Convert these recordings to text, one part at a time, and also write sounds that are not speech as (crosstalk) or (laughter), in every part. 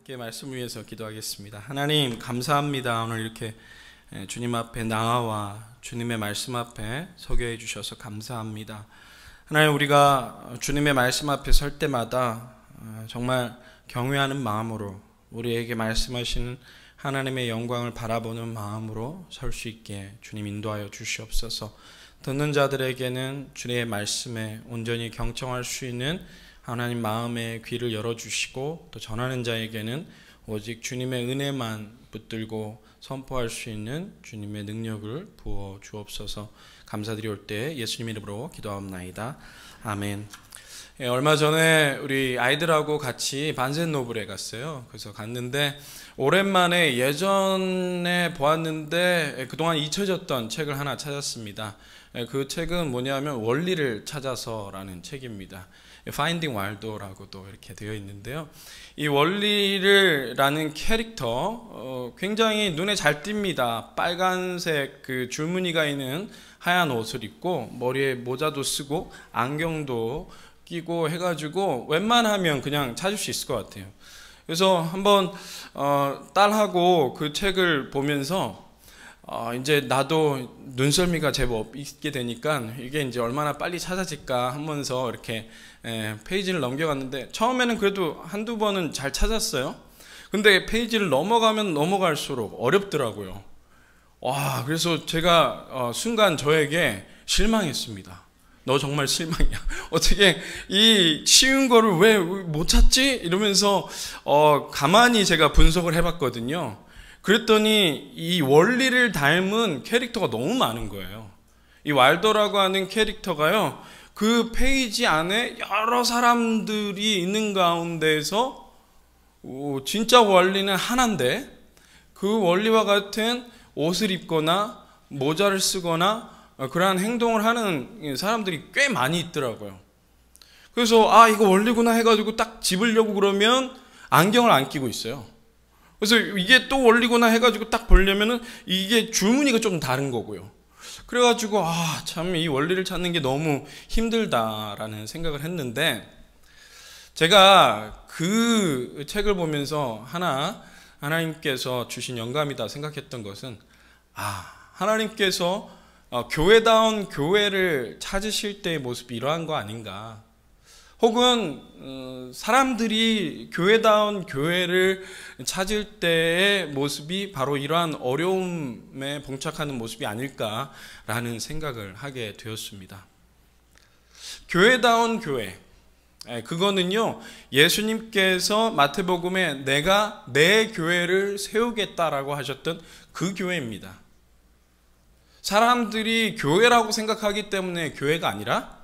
함께 말씀 을 위해서 기도하겠습니다. 하나님 감사합니다. 오늘 이렇게 예, 주님 앞에 나와 주님의 말씀 앞에 서게 해 주셔서 감사합니다. 하나님 우리가 주님의 말씀 앞에 설 때마다 어, 정말 경외하는 마음으로 우리에게 말씀하시는 하나님의 영광을 바라보는 마음으로 설 수 있게 주님 인도하여 주시옵소서. 듣는 자들에게는 주님의 말씀에 온전히 경청할 수 있는 하나님 마음의 귀를 열어주시고 또 전하는 자에게는 오직 주님의 은혜만 붙들고 선포할 수 있는 주님의 능력을 부어 주옵소서 감사드리올 때 예수님 이름으로 기도하옵나이다. 아멘. 예, 얼마 전에 우리 아이들하고 같이 반센노블에 갔어요. 그래서 갔는데 오랜만에 예전에 보았는데 그동안 잊혀졌던 책을 하나 찾았습니다. 예, 그 책은 뭐냐면 원리를 찾아서라는 책입니다. Finding Waldo라고도 이렇게 되어 있는데요. 이 원리를라는 캐릭터 어, 굉장히 눈에 잘 띕니다. 빨간색 그 줄무늬가 있는 하얀 옷을 입고 머리에 모자도 쓰고 안경도 끼고 해가지고 웬만하면 그냥 찾을 수 있을 것 같아요. 그래서 한번 어, 딸하고 그 책을 보면서 어, 이제 나도 눈썰미가 제법 있게 되니까 이게 이제 얼마나 빨리 찾아질까 하면서 이렇게 에, 예, 페이지를 넘겨갔는데 처음에는 그래도 한두 번은 잘 찾았어요. 근데 페이지를 넘어가면 넘어갈수록 어렵더라고요. 와, 그래서 제가 어, 순간 저에게 실망했습니다. 너 정말 실망이야. (laughs) 어떻게 이 쉬운 거를 왜 못 찾지? 이러면서 어, 가만히 제가 분석을 해봤거든요. 그랬더니 이 원리를 닮은 캐릭터가 너무 많은 거예요. 이 왈더라고 하는 캐릭터가요. 그 페이지 안에 여러 사람들이 있는 가운데에서 진짜 원리는 하나인데 그 원리와 같은 옷을 입거나 모자를 쓰거나 어, 그러한 행동을 하는 사람들이 꽤 많이 있더라고요. 그래서 아 이거 원리구나 해가지고 딱 집으려고 그러면 안경을 안 끼고 있어요. 그래서 이게 또올리거나 해가지고 딱 보려면은 이게 주문이가좀 다른 거고요. 그래가지고 아참 이 원리를 찾는 게 너무 힘들다라는 생각을 했는데 제가 그 책을 보면서 하나 하나님께서 주신 영감이다 생각했던 것은 아 하나님께서 어, 교회다운 교회를 찾으실 때의 모습이 이러한 거 아닌가 혹은 어, 사람들이 교회다운 교회를 찾을 때의 모습이 바로 이러한 어려움에 봉착하는 모습이 아닐까라는 생각을 하게 되었습니다. 교회다운 교회. 예, 그거는요, 예수님께서 마태복음에 내가 내 교회를 세우겠다라고 하셨던 그 교회입니다. 사람들이 교회라고 생각하기 때문에 교회가 아니라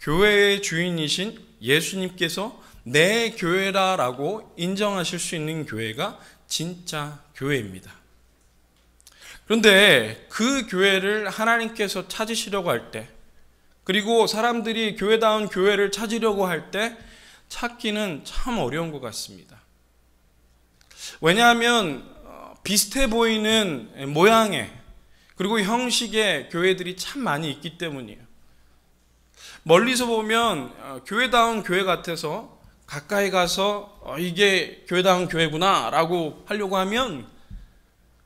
교회의 주인이신 예수님께서 내 교회라라고 인정하실 수 있는 교회가 진짜 교회입니다. 그런데 그 교회를 하나님께서 찾으시려고 할 때, 그리고 사람들이 교회다운 교회를 찾으려고 할 때, 찾기는 참 어려운 것 같습니다. 왜냐하면 어, 비슷해 보이는 모양의, 그리고 형식의 교회들이 참 많이 있기 때문이에요. 멀리서 보면 어, 교회다운 교회 같아서 가까이 가서 어, 이게 교회다운 교회구나라고 하려고 하면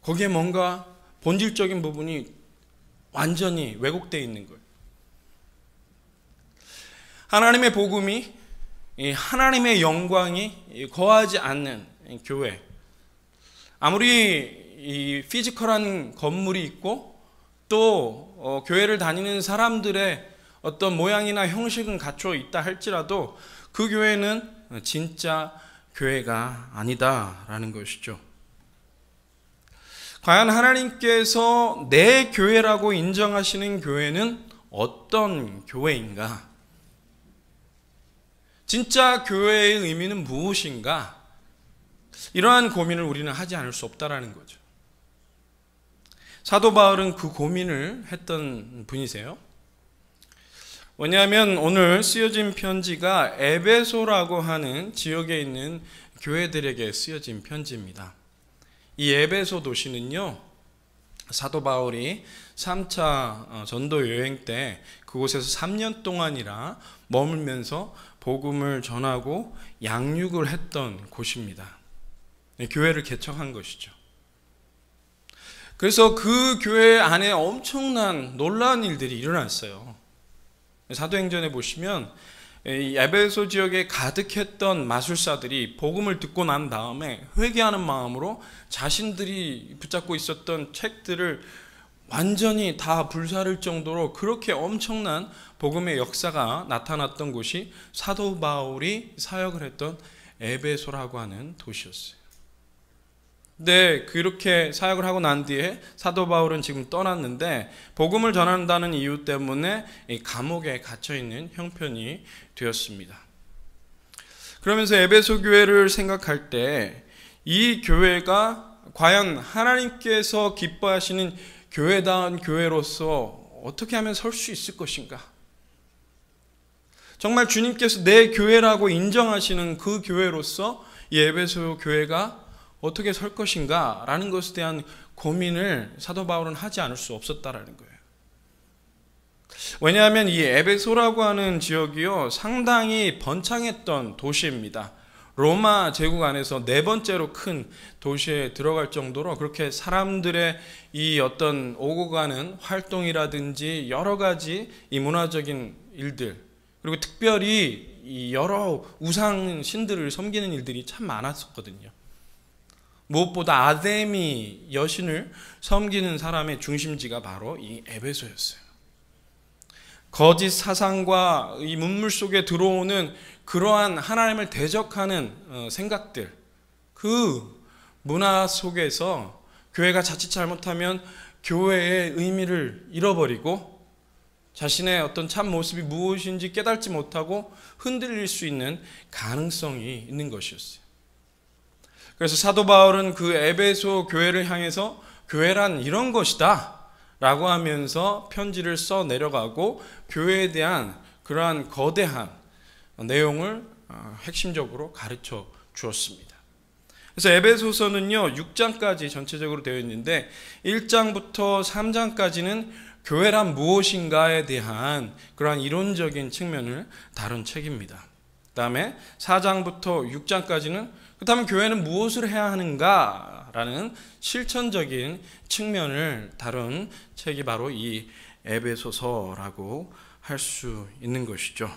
거기에 뭔가 본질적인 부분이 완전히 왜곡되어 있는 거예요. 하나님의 복음이 하나님의 영광이 거하지 않는 교회. 아무리 피지컬한 건물이 있고 또 어, 교회를 다니는 사람들의 어떤 모양이나 형식은 갖춰 있다 할지라도 그 교회는 진짜 교회가 아니다라는 것이죠. 과연 하나님께서 내 교회라고 인정하시는 교회는 어떤 교회인가? 진짜 교회의 의미는 무엇인가? 이러한 고민을 우리는 하지 않을 수 없다라는 거죠. 사도 바울은 그 고민을 했던 분이세요. 왜냐하면 오늘 쓰여진 편지가 에베소라고 하는 지역에 있는 교회들에게 쓰여진 편지입니다. 이 에베소 도시는요, 사도 바울이 3차 어, 전도 여행 때 그곳에서 3년 동안이라 머물면서 복음을 전하고 양육을 했던 곳입니다. 교회를 개척한 것이죠. 그래서 그 교회 안에 엄청난 놀라운 일들이 일어났어요. 사도행전에 보시면 에베소 지역에 가득했던 마술사들이 복음을 듣고 난 다음에 회개하는 마음으로 자신들이 붙잡고 있었던 책들을 완전히 다 불사를 정도로 그렇게 엄청난 복음의 역사가 나타났던 곳이 사도 바울이 사역을 했던 에베소라고 하는 도시였어요. 근 네, 그렇게 사역을 하고 난 뒤에 사도 바울은 지금 떠났는데 복음을 전한다는 이유 때문에 감옥에 갇혀 있는 형편이 되었습니다. 그러면서 에베소 교회를 생각할 때 이 교회가 과연 하나님께서 기뻐하시는 교회다운 교회로서 어떻게 하면 설 수 있을 것인가? 정말 주님께서 내 교회라고 인정하시는 그 교회로서 이 에베소 교회가 어떻게 설 것인가 라는 것에 대한 고민을 사도 바울은 하지 않을 수 없었다라는 거예요. 왜냐하면 이 에베소라고 하는 지역이요 상당히 번창했던 도시입니다. 로마 제국 안에서 네 번째로 큰 도시에 들어갈 정도로 그렇게 사람들의 이 어떤 오고 가는 활동이라든지 여러 가지 이 문화적인 일들 그리고 특별히 여러 우상 신들을 섬기는 일들이 참 많았었거든요. 무엇보다 아데미 여신을 섬기는 사람의 중심지가 바로 이 에베소였어요. 거짓 사상과 이 문물 속에 들어오는 그러한 하나님을 대적하는 어, 생각들, 그 문화 속에서 교회가 자칫 잘못하면 교회의 의미를 잃어버리고 자신의 어떤 참 모습이 무엇인지 깨닫지 못하고 흔들릴 수 있는 가능성이 있는 것이었어요. 그래서 사도 바울은 그 에베소 교회를 향해서 교회란 이런 것이다. 라고 하면서 편지를 써 내려가고 교회에 대한 그러한 거대한 내용을 어, 핵심적으로 가르쳐 주었습니다. 그래서 에베소서는요, 6장까지 전체적으로 되어 있는데 1장부터 3장까지는 교회란 무엇인가에 대한 그러한 이론적인 측면을 다룬 책입니다. 그 다음에 4장부터 6장까지는 그렇다면 교회는 무엇을 해야 하는가라는 실천적인 측면을 다룬 책이 바로 이 에베소서라고 할 수 있는 것이죠.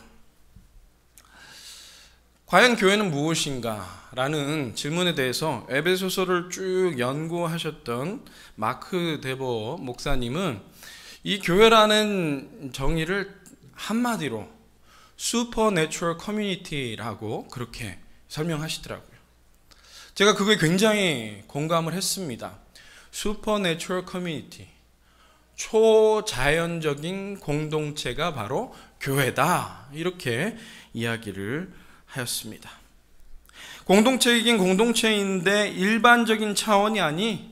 과연 교회는 무엇인가? 라는 질문에 대해서 에베소서를 쭉 연구하셨던 마크 데버 목사님은 이 교회라는 정의를 한마디로 슈퍼내추럴 커뮤니티라고 그렇게 설명하시더라고요. 제가 그거에 굉장히 공감을 했습니다. 슈퍼내추럴 커뮤니티, 초자연적인 공동체가 바로 교회다. 이렇게 이야기를 하였습니다. 공동체이긴 공동체인데 일반적인 차원이 아니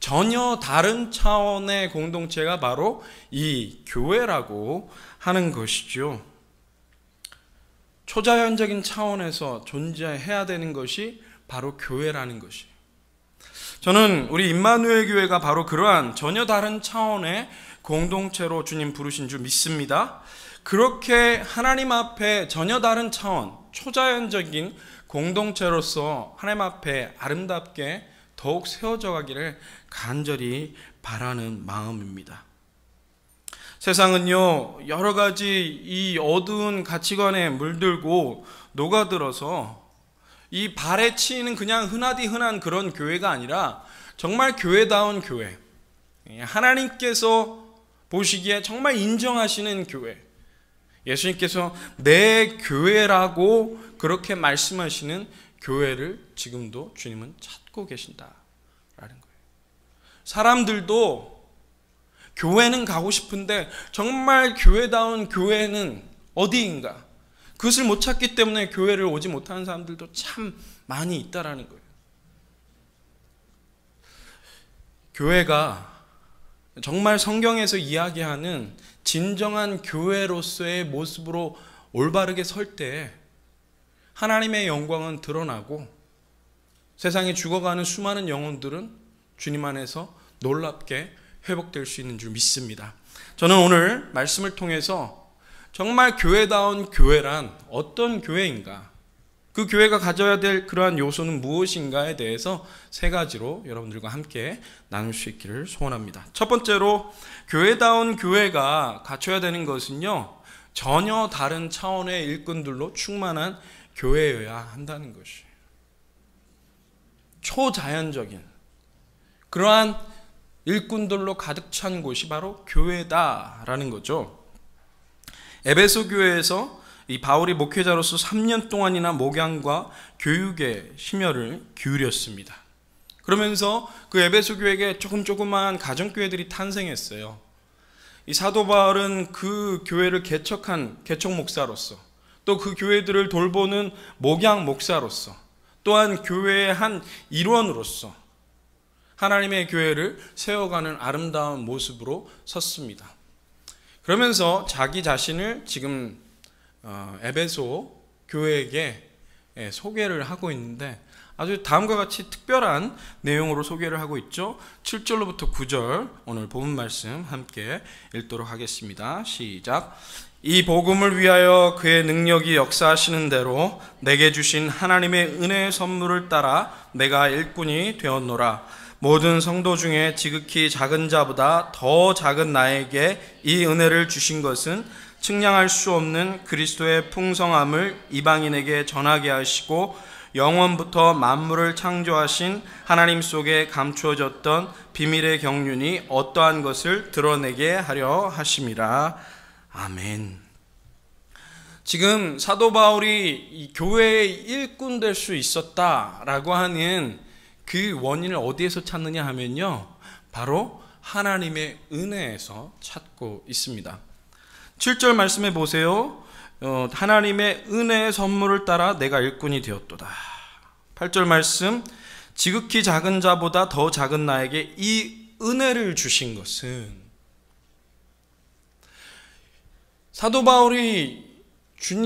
전혀 다른 차원의 공동체가 바로 이 교회라고 하는 것이죠. 초자연적인 차원에서 존재해야 되는 것이 바로 교회라는 것이. 저는 우리 임마누엘 교회가 바로 그러한 전혀 다른 차원의 공동체로 주님 부르신 줄 믿습니다. 그렇게 하나님 앞에 전혀 다른 차원, 초자연적인 공동체로서 하나님 앞에 아름답게 더욱 세워져 가기를 간절히 바라는 마음입니다. 세상은요, 여러 가지 이 어두운 가치관에 물들고 녹아들어서 이 발에 치이는 그냥 흔하디 흔한 그런 교회가 아니라 정말 교회다운 교회. 예, 하나님께서 보시기에 정말 인정하시는 교회. 예수님께서 내 교회라고 그렇게 말씀하시는 교회를 지금도 주님은 찾고 계신다라는 거예요. 사람들도 교회는 가고 싶은데 정말 교회다운 교회는 어디인가? 그것을 못 찾기 때문에 교회를 오지 못하는 사람들도 참 많이 있다라는 거예요. 교회가 정말 성경에서 이야기하는 진정한 교회로서의 모습으로 올바르게 설때 하나님의 영광은 드러나고 세상에 죽어가는 수많은 영혼들은 주님 안에서 놀랍게 회복될 수 있는 줄 믿습니다. 저는 오늘 말씀을 통해서 정말 교회다운 교회란 어떤 교회인가? 그 교회가 가져야 될 그러한 요소는 무엇인가에 대해서 세 가지로 여러분들과 함께 나눌 수 있기를 소원합니다. 첫 번째로 교회다운 교회가 갖춰야 되는 것은요. 전혀 다른 차원의 일꾼들로 충만한 교회여야 한다는 것이에요. 초자연적인 그러한 일꾼들로 가득 찬 곳이 바로 교회다라는 거죠. 에베소 교회에서 이 바울이 목회자로서 3년 동안이나 목양과 교육에 심혈을 기울였습니다. 그러면서 그 에베소 교회에 조금 조그만 가정 교회들이 탄생했어요. 이 사도 바울은 그 교회를 개척한 개척 목사로서 또 그 교회들을 돌보는 목양 목사로서 또한 교회의 한 일원으로서 하나님의 교회를 세워가는 아름다운 모습으로 섰습니다. 그러면서 자기 자신을 지금 어, 에베소 교회에게 예, 소개를 하고 있는데 아주 다음과 같이 특별한 내용으로 소개를 하고 있죠. 7절로부터 9절 오늘 본 말씀 함께 읽도록 하겠습니다. 시작. 이 복음을 위하여 그의 능력이 역사하시는 대로 내게 주신 하나님의 은혜의 선물을 따라 내가 일꾼이 되었노라. 모든 성도 중에 지극히 작은 자보다 더 작은 나에게 이 은혜를 주신 것은 측량할 수 없는 그리스도의 풍성함을 이방인에게 전하게 하시고 영원부터 만물을 창조하신 하나님 속에 감추어졌던 비밀의 경륜이 어떠한 것을 드러내게 하려 하심이라. 아멘. 지금 사도 바울이 교회의 일꾼 될 수 있었다라고 하는 그 원인을 어디에서 찾느냐 하면요. 바로 하나님의 은혜에서 찾고 있습니다. 7절 말씀해 보세요. 어, 하나님의 은혜의 선물을 따라 내가 일꾼이 되었도다. 8절 말씀, 지극히 작은 자보다 더 작은 나에게 이 은혜를 주신 것은 사도 바울이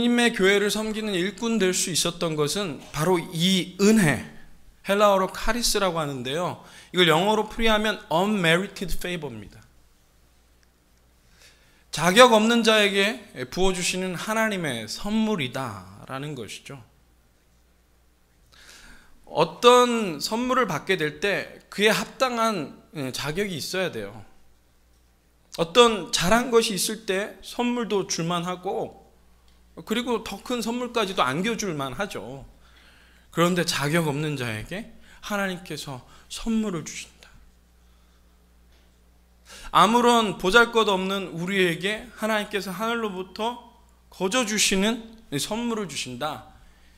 주님의 교회를 섬기는 일꾼 될 수 있었던 것은 바로 이 은혜, 헬라어로 카리스라고 하는데요. 이걸 영어로 풀이하면 unmerited favor입니다. 자격 없는 자에게 부어주시는 하나님의 선물이다라는 것이죠. 어떤 선물을 받게 될 때 그에 합당한 예, 자격이 있어야 돼요. 어떤 잘한 것이 있을 때 선물도 줄만하고 그리고 더 큰 선물까지도 안겨줄만 하죠. 그런데 자격 없는 자에게 하나님께서 선물을 주신다. 아무런 보잘 것 없는 우리에게 하나님께서 하늘로부터 거저 주시는 선물을 주신다.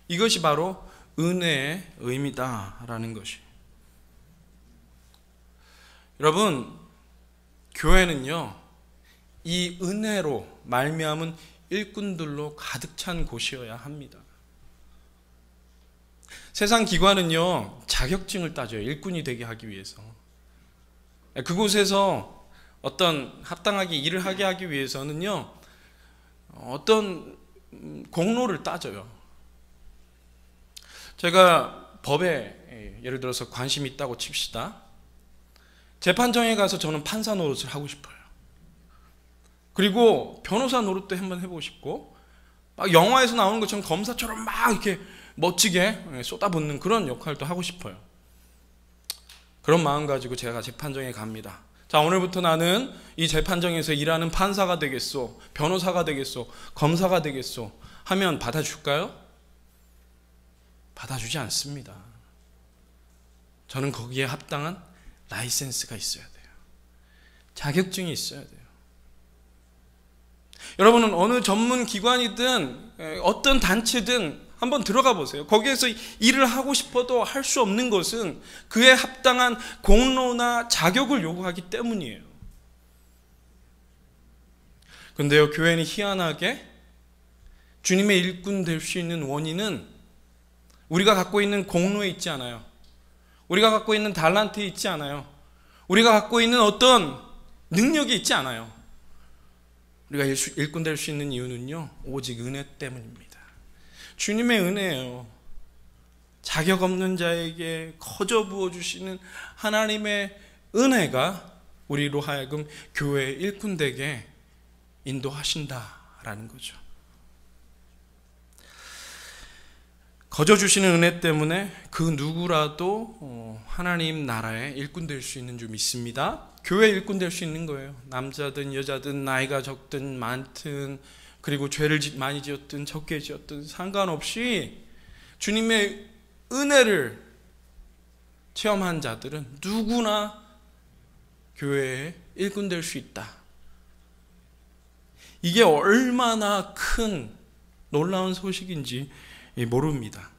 이것이 바로 은혜의 의미다라는 것이. 여러분, 교회는요. 이 은혜로 말미암은 일꾼들로 가득 찬 곳이어야 합니다. 세상 기관은요, 자격증을 따져요. 일꾼이 되게 하기 위해서. 네, 그곳에서 어떤 합당하게 일을 하게 하기 위해서는요, 어떤 음, 공로를 따져요. 제가 법에 예, 예를 들어서 관심 있다고 칩시다. 재판정에 가서 저는 판사 노릇을 하고 싶어요. 그리고 변호사 노릇도 한번 해보고 싶고, 막 영화에서 나오는 것처럼 검사처럼 막 이렇게 멋지게 예, 쏟아붓는 그런 역할도 하고 싶어요. 그런 마음 가지고 제가 재판정에 갑니다. 자, 오늘부터 나는 이 재판정에서 일하는 판사가 되겠소, 변호사가 되겠소, 검사가 되겠소 하면 받아줄까요? 받아주지 않습니다. 저는 거기에 합당한 라이센스가 있어야 돼요. 자격증이 있어야 돼요. 여러분은 어느 전문 기관이든 예, 어떤 단체든 한번 들어가 보세요. 거기에서 일을 하고 싶어도 할 수 없는 것은 그에 합당한 공로나 자격을 요구하기 때문이에요. 근데요, 교회는 희한하게 주님의 일꾼 될 수 있는 원인은 우리가 갖고 있는 공로에 있지 않아요. 우리가 갖고 있는 달란트에 있지 않아요. 우리가 갖고 있는 어떤 능력이 있지 않아요. 우리가 일꾼 될 수 있는 이유는요, 오직 은혜 때문입니다. 주님의 은혜예요. 자격 없는 자에게 커져 부어 주시는 하나님의 은혜가 우리로 하여금 교회 일꾼되게 인도하신다라는 거죠. 거저 주시는 은혜 때문에 그 누구라도 어, 하나님 나라의 일꾼 될 수 있는 줄 믿습니다. 교회 일꾼 될 수 있는 거예요. 남자든 여자든 나이가 적든 많든 그리고 죄를 많이 지었든 적게 지었든 상관없이 주님의 은혜를 체험한 자들은 누구나 교회에 일꾼될 수 있다. 이게 얼마나 큰 놀라운 소식인지 모릅니다.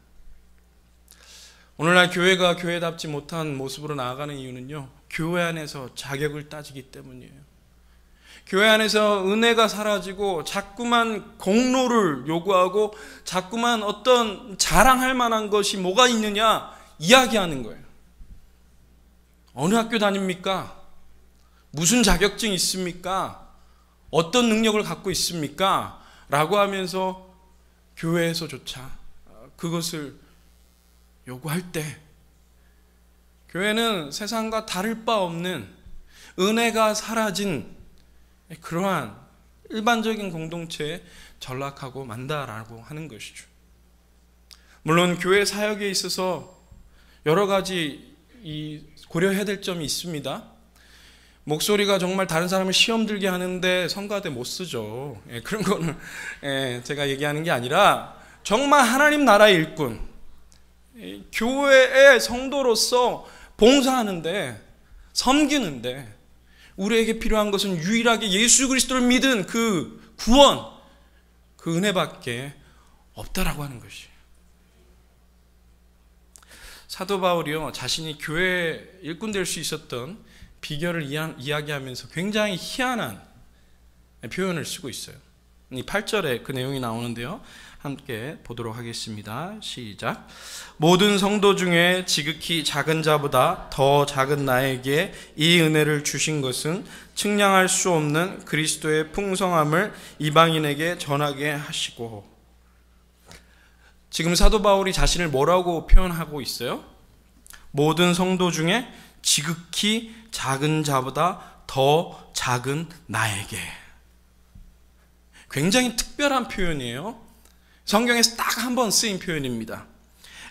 오늘날 교회가 교회답지 못한 모습으로 나아가는 이유는요, 교회 안에서 자격을 따지기 때문이에요. 교회 안에서 은혜가 사라지고 자꾸만 공로를 요구하고 자꾸만 어떤 자랑할 만한 것이 뭐가 있느냐 이야기하는 거예요. 어느 학교 다닙니까? 무슨 자격증 있습니까? 어떤 능력을 갖고 있습니까? 라고 하면서 교회에서조차 그것을 요구할 때 교회는 세상과 다를 바 없는 은혜가 사라진 그러한 일반적인 공동체에 전락하고 만다라고 하는 것이죠. 물론 교회 사역에 있어서 여러 가지 고려해야 될 점이 있습니다. 목소리가 정말 다른 사람을 시험 들게 하는데 성가대 못 쓰죠. 예, 그런 거는 예, 제가 얘기하는 게 아니라 정말 하나님 나라의 일꾼, 교회의 성도로서 봉사하는데, 섬기는데 우리에게 필요한 것은 유일하게 예수 그리스도를 믿은 그 구원, 그 은혜밖에 없다라고 하는 것이에요. 사도 바울이요, 자신이 교회 일꾼 될 수 있었던 비결을 이야기하면서 굉장히 희한한 표현을 쓰고 있어요. 이 8절에 그 내용이 나오는데요. 함께 보도록 하겠습니다. 시작. 모든 성도 중에 지극히 작은 자보다 더 작은 나에게 이 은혜를 주신 것은 측량할 수 없는 그리스도의 풍성함을 이방인에게 전하게 하시고 지금 사도 바울이 자신을 뭐라고 표현하고 있어요? 모든 성도 중에 지극히 작은 자보다 더 작은 나에게. 굉장히 특별한 표현이에요. 성경에서 딱 한 번 쓰인 표현입니다.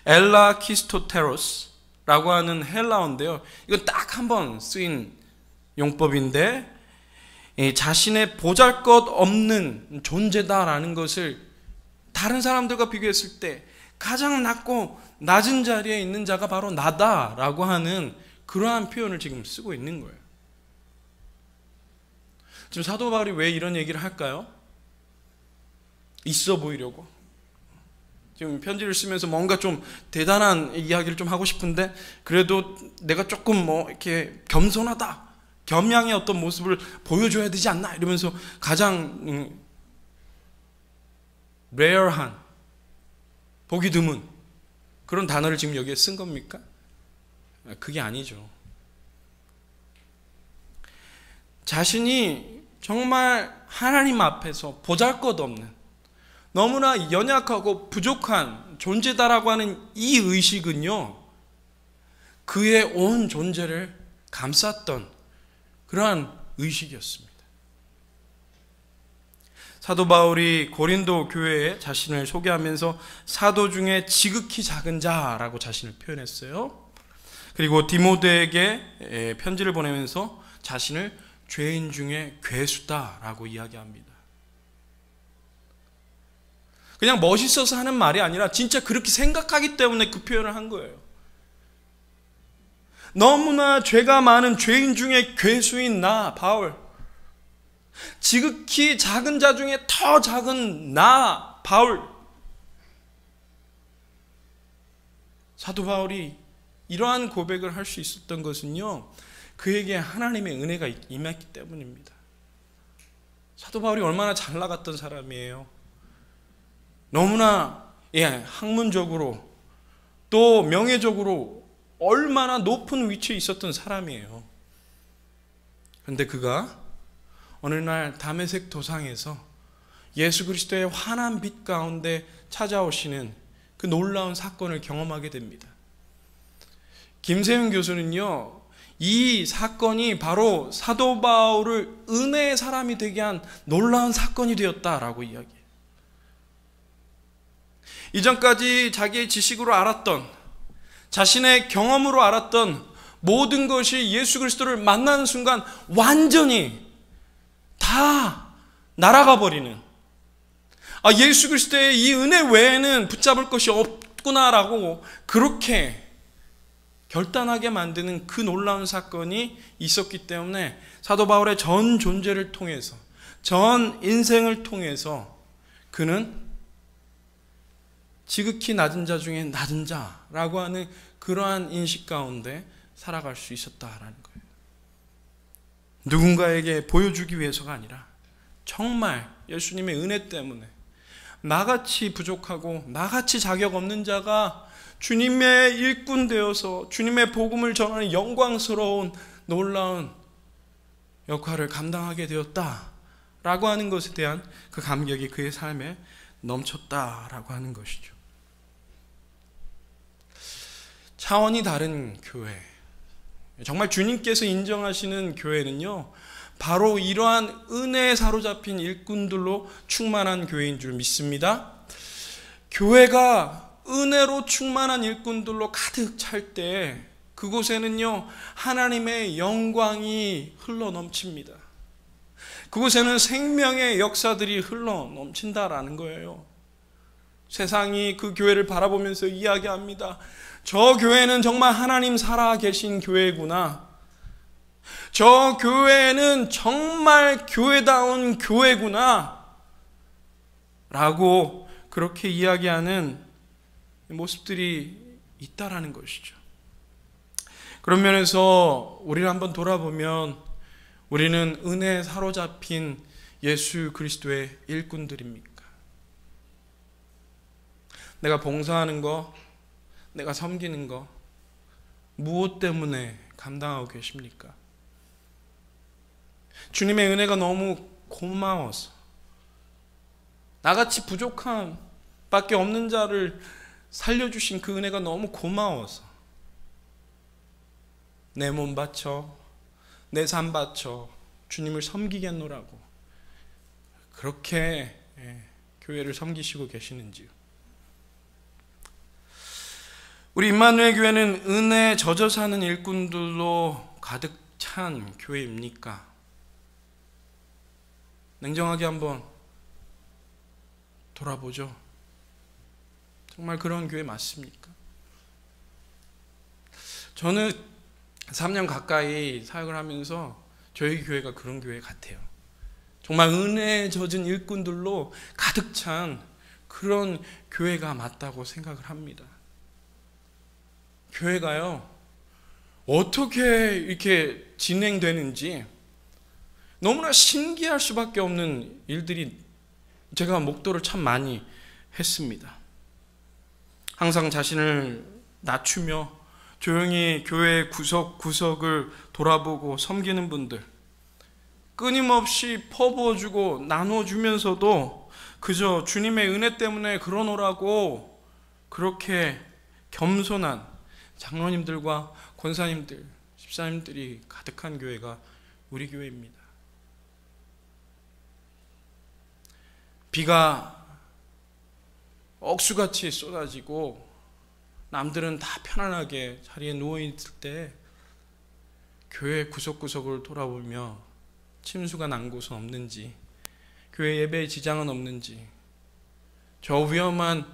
엘라 키스토테로스라고 하는 헬라어인데요. 이건 딱 한 번 쓰인 용법인데 자신의 보잘것 없는 존재다라는 것을 다른 사람들과 비교했을 때 가장 낮고 낮은 자리에 있는 자가 바로 나다라고 하는 그러한 표현을 지금 쓰고 있는 거예요. 지금 사도 바울이 왜 이런 얘기를 할까요? 있어 보이려고. 지금 편지를 쓰면서 뭔가 좀 대단한 이야기를 좀 하고 싶은데 그래도 내가 조금 뭐 이렇게 겸손하다. 겸양의 어떤 모습을 보여줘야 되지 않나 이러면서 가장 음, 레어한 보기 드문 그런 단어를 지금 여기에 쓴 겁니까? 아, 그게 아니죠. 자신이 정말 하나님 앞에서 보잘것없는 너무나 연약하고 부족한 존재다라고 하는 이 의식은요, 그의 온 존재를 감쌌던 그러한 의식이었습니다. 사도 바울이 고린도 교회에 자신을 소개하면서 사도 중에 지극히 작은 자라고 자신을 표현했어요. 그리고 디모데에게 편지를 보내면서 자신을 죄인 중에 괴수다라고 이야기합니다. 그냥 멋있어서 하는 말이 아니라 진짜 그렇게 생각하기 때문에 그 표현을 한 거예요. 너무나 죄가 많은 죄인 중에 괴수인 나, 바울. 지극히 작은 자 중에 더 작은 나, 바울. 사도 바울이 이러한 고백을 할 수 있었던 것은요, 그에게 하나님의 은혜가 임했기 때문입니다. 사도 바울이 얼마나 잘 나갔던 사람이에요. 너무나 예, 학문적으로 또 명예적으로 얼마나 높은 위치에 있었던 사람이에요. 그런데 그가 어느 날 담에색 도상에서 예수 그리스도의 환한 빛 가운데 찾아오시는 그 놀라운 사건을 경험하게 됩니다. 김세윤 교수는요, 이 사건이 바로 사도 바울을 은혜의 사람이 되게 한 놀라운 사건이 되었다라고 이야기해요. 이전까지 자기의 지식으로 알았던 자신의 경험으로 알았던 모든 것이 예수 그리스도를 만나는 순간 완전히 다 날아가 버리는 아 예수 그리스도의 이 은혜 외에는 붙잡을 것이 없구나라고 그렇게 결단하게 만드는 그 놀라운 사건이 있었기 때문에 사도 바울의 전 존재를 통해서 전 인생을 통해서 그는 지극히 낮은 자 중에 낮은 자라고 하는 그러한 인식 가운데 살아갈 수 있었다라는 거예요. 누군가에게 보여주기 위해서가 아니라 정말 예수님의 은혜 때문에 나같이 부족하고 나같이 자격 없는 자가 주님의 일꾼 되어서 주님의 복음을 전하는 영광스러운 놀라운 역할을 감당하게 되었다. 라고 하는 것에 대한 그 감격이 그의 삶에 넘쳤다라고 하는 것이죠. 차원이 다른 교회. 정말 주님께서 인정하시는 교회는요, 바로 이러한 은혜에 사로잡힌 일꾼들로 충만한 교회인 줄 믿습니다. 교회가 은혜로 충만한 일꾼들로 가득 찰 때, 그곳에는요, 하나님의 영광이 흘러 넘칩니다. 그곳에는 생명의 역사들이 흘러 넘친다라는 거예요. 세상이 그 교회를 바라보면서 이야기합니다. 저 교회는 정말 하나님 살아 계신 교회구나. 저 교회는 정말 교회다운 교회구나. 라고 그렇게 이야기하는 모습들이 있다라는 것이죠. 그런 면에서 우리를 한번 돌아보면 우리는 은혜에 사로잡힌 예수 그리스도의 일꾼들입니까? 내가 봉사하는 거, 내가 섬기는 거 무엇 때문에 감당하고 계십니까? 주님의 은혜가 너무 고마워서 나같이 부족함 밖에 없는 자를 살려주신 그 은혜가 너무 고마워서 내 몸 바쳐 내 삶 바쳐 주님을 섬기겠노라고 그렇게 예, 교회를 섬기시고 계시는지요. 우리 임마누엘 교회는 은혜에 젖어 사는 일꾼들로 가득 찬 교회입니까? 냉정하게 한번 돌아보죠. 정말 그런 교회 맞습니까? 저는 3년 가까이 사역을 하면서 저희 교회가 그런 교회 같아요. 정말 은혜에 젖은 일꾼들로 가득 찬 그런 교회가 맞다고 생각을 합니다. 교회가요, 어떻게 이렇게 진행되는지 너무나 신기할 수밖에 없는 일들이 제가 목도를 참 많이 했습니다. 항상 자신을 낮추며 조용히 교회 구석구석을 돌아보고 섬기는 분들, 끊임없이 퍼부어주고 나눠주면서도 그저 주님의 은혜 때문에 그러노라고 그렇게 겸손한 장로님들과 권사님들, 집사님들이 가득한 교회가 우리 교회입니다. 비가 억수같이 쏟아지고 남들은 다 편안하게 자리에 누워있을 때 교회 구석구석을 돌아보며 침수가 난 곳은 없는지 교회 예배에 지장은 없는지 저 위험한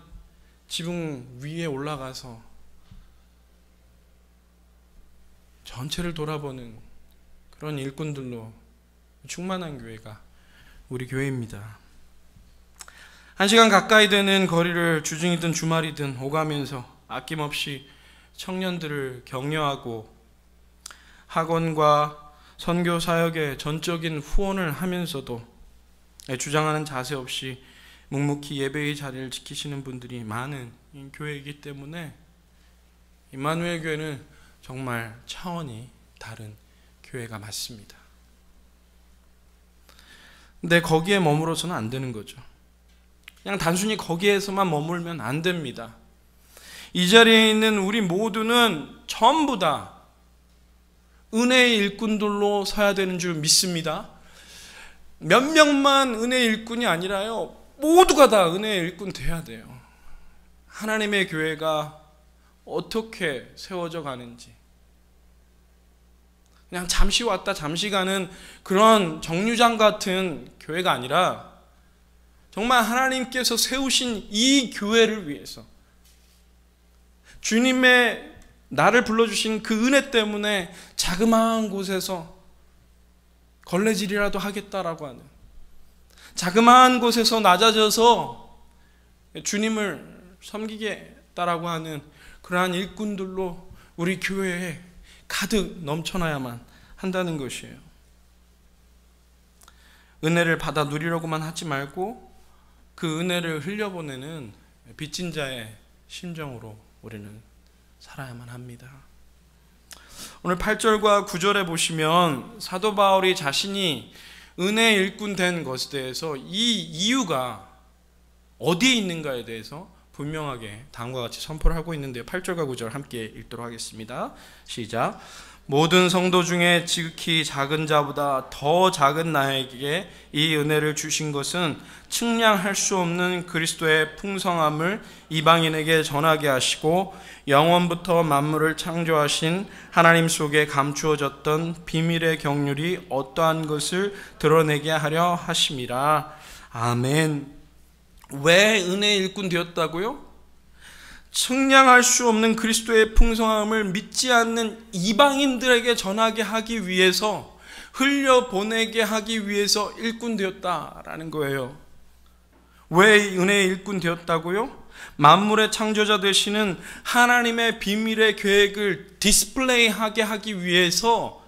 지붕 위에 올라가서 전체를 돌아보는 그런 일꾼들로 충만한 교회가 우리 교회입니다. 한 시간 가까이 되는 거리를 주중이든 주말이든 오가면서 아낌없이 청년들을 격려하고 학원과 선교 사역에 전적인 후원을 하면서도 주장하는 자세 없이 묵묵히 예배의 자리를 지키시는 분들이 많은 교회이기 때문에 이마누엘 교회는 정말 차원이 다른 교회가 맞습니다. 근데 거기에 머물어서는 안 되는 거죠. 그냥 단순히 거기에서만 머물면 안 됩니다. 이 자리에 있는 우리 모두는 전부 다 은혜의 일꾼들로 서야 되는 줄 믿습니다. 몇 명만 은혜의 일꾼이 아니라요. 모두가 다 은혜의 일꾼 돼야 돼요. 하나님의 교회가 어떻게 세워져 가는지 그냥 잠시 왔다 잠시 가는 그런 정류장 같은 교회가 아니라 정말 하나님께서 세우신 이 교회를 위해서 주님의 나를 불러주신 그 은혜 때문에 자그마한 곳에서 걸레질이라도 하겠다라고 하는 자그마한 곳에서 낮아져서 주님을 섬기겠다라고 하는 그러한 일꾼들로 우리 교회에 가득 넘쳐나야만 한다는 것이에요. 은혜를 받아 누리려고만 하지 말고 그 은혜를 흘려보내는 빚진 자의 심정으로 우리는 살아야만 합니다. 오늘 8절과 9절에 보시면 사도 바울이 자신이 은혜 일꾼 된 것에 대해서 이 이유가 어디에 있는가에 대해서 분명하게 다음과 같이 선포를 하고 있는데요. 8절과 9절 함께 읽도록 하겠습니다. 시작. 모든 성도 중에 지극히 작은 자보다 더 작은 나에게 이 은혜를 주신 것은 측량할 수 없는 그리스도의 풍성함을 이방인에게 전하게 하시고 영원부터 만물을 창조하신 하나님 속에 감추어졌던 비밀의 경률이 어떠한 것을 드러내게 하려 하심이라. 아멘. 왜 은혜의 일꾼 되었다고요? 측량할 수 없는 그리스도의 풍성함을 믿지 않는 이방인들에게 전하게 하기 위해서 흘려보내게 하기 위해서 일꾼 되었다라는 거예요. 왜 은혜의 일꾼 되었다고요? 만물의 창조자 되시는 하나님의 비밀의 계획을 디스플레이하게 하기 위해서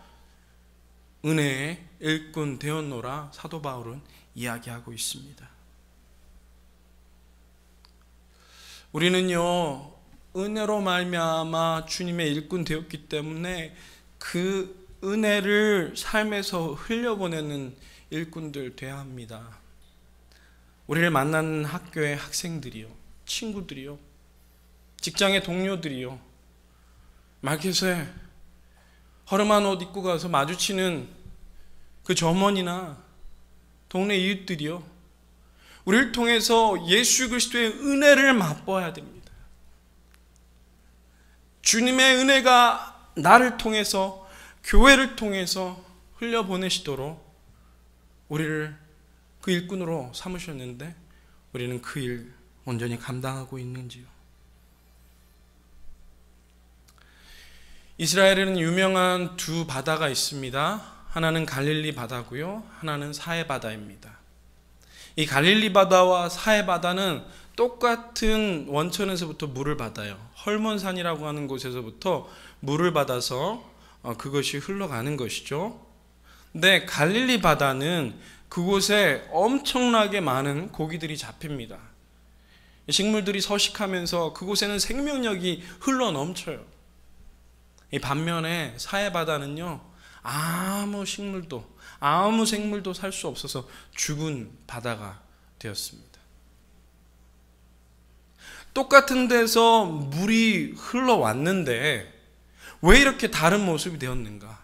은혜의 일꾼 되었노라 사도 바울은 이야기하고 있습니다. 우리는요 은혜로 말미암아 주님의 일꾼 되었기 때문에 그 은혜를 삶에서 흘려보내는 일꾼들 돼야 합니다. 우리를 만나는 학교의 학생들이요, 친구들이요, 직장의 동료들이요, 마켓에 허름한 옷 입고 가서 마주치는 그 점원이나 동네 이웃들이요, 우리를 통해서 예수 그리스도의 은혜를 맛보아야 됩니다. 주님의 은혜가 나를 통해서 교회를 통해서 흘려보내시도록 우리를 그 일꾼으로 삼으셨는데 우리는 그 일 온전히 감당하고 있는지요. 이스라엘에는 유명한 두 바다가 있습니다. 하나는 갈릴리 바다고요. 하나는 사해 바다입니다. 이 갈릴리 바다와 사해 바다는 똑같은 원천에서부터 물을 받아요. 헐몬산이라고 하는 곳에서부터 물을 받아서 어, 그것이 흘러가는 것이죠. 근데 갈릴리 바다는 그곳에 엄청나게 많은 고기들이 잡힙니다. 식물들이 서식하면서 그곳에는 생명력이 흘러 넘쳐요. 이 반면에 사해 바다는요. 아무 식물도 아무 생물도 살 수 없어서 죽은 바다가 되었습니다. 똑같은 데서 물이 흘러왔는데 왜 이렇게 다른 모습이 되었는가?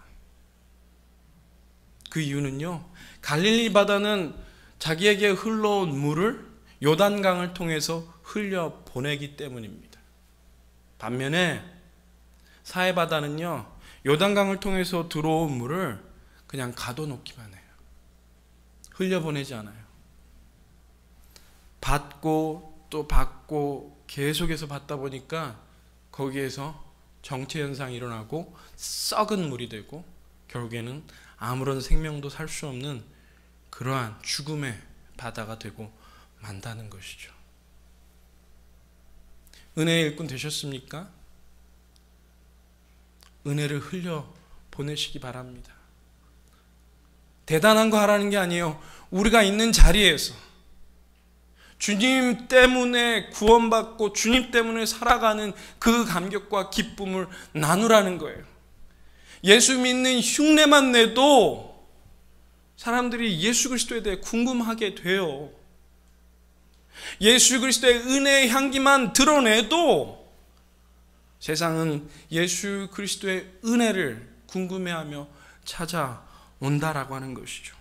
그 이유는요. 갈릴리 바다는 자기에게 흘러온 물을 요단강을 통해서 흘려 보내기 때문입니다. 반면에 사해바다는요. 요단강을 통해서 들어온 물을 그냥 가둬놓기만 해요. 흘려보내지 않아요. 받고 또 받고 계속해서 받다 보니까 거기에서 정체 현상이 일어나고 썩은 물이 되고 결국에는 아무런 생명도 살 수 없는 그러한 죽음의 바다가 되고 만다는 것이죠. 은혜의 일꾼 되셨습니까? 은혜를 흘려 보내시기 바랍니다. 대단한 거 하라는 게 아니에요. 우리가 있는 자리에서 주님 때문에 구원받고 주님 때문에 살아가는 그 감격과 기쁨을 나누라는 거예요. 예수 믿는 흉내만 내도 사람들이 예수 그리스도에 대해 궁금하게 돼요. 예수 그리스도의 은혜의 향기만 드러내도 세상은 예수 그리스도의 은혜를 궁금해하며 찾아 온다라고 하는 것이죠.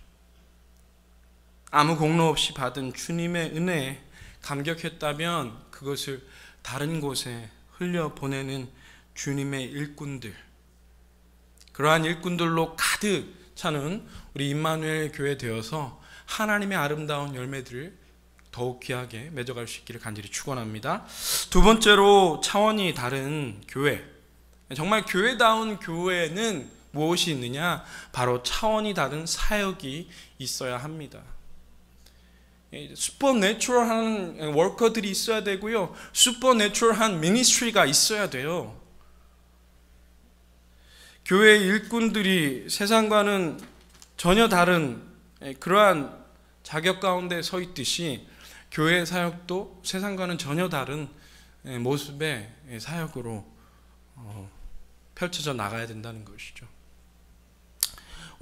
아무 공로 없이 받은 주님의 은혜에 감격했다면 그것을 다른 곳에 흘려보내는 주님의 일꾼들, 그러한 일꾼들로 가득 차는 우리 임마누엘 교회 되어서 하나님의 아름다운 열매들을 더욱 귀하게 맺어갈 수 있기를 간절히 축원합니다. 두 번째로 차원이 다른 교회. 정말 교회다운 교회는 무엇이 있느냐? 바로 차원이 다른 사역이 있어야 합니다. 슈퍼내추럴한 예, 워커들이 있어야 되고요. 슈퍼내추럴한 미니스트리가 있어야 돼요. 교회 일꾼들이 세상과는 전혀 다른 예, 그러한 자격 가운데 서 있듯이 교회 사역도 세상과는 전혀 다른 예, 모습의 사역으로 어, 펼쳐져 나가야 된다는 것이죠.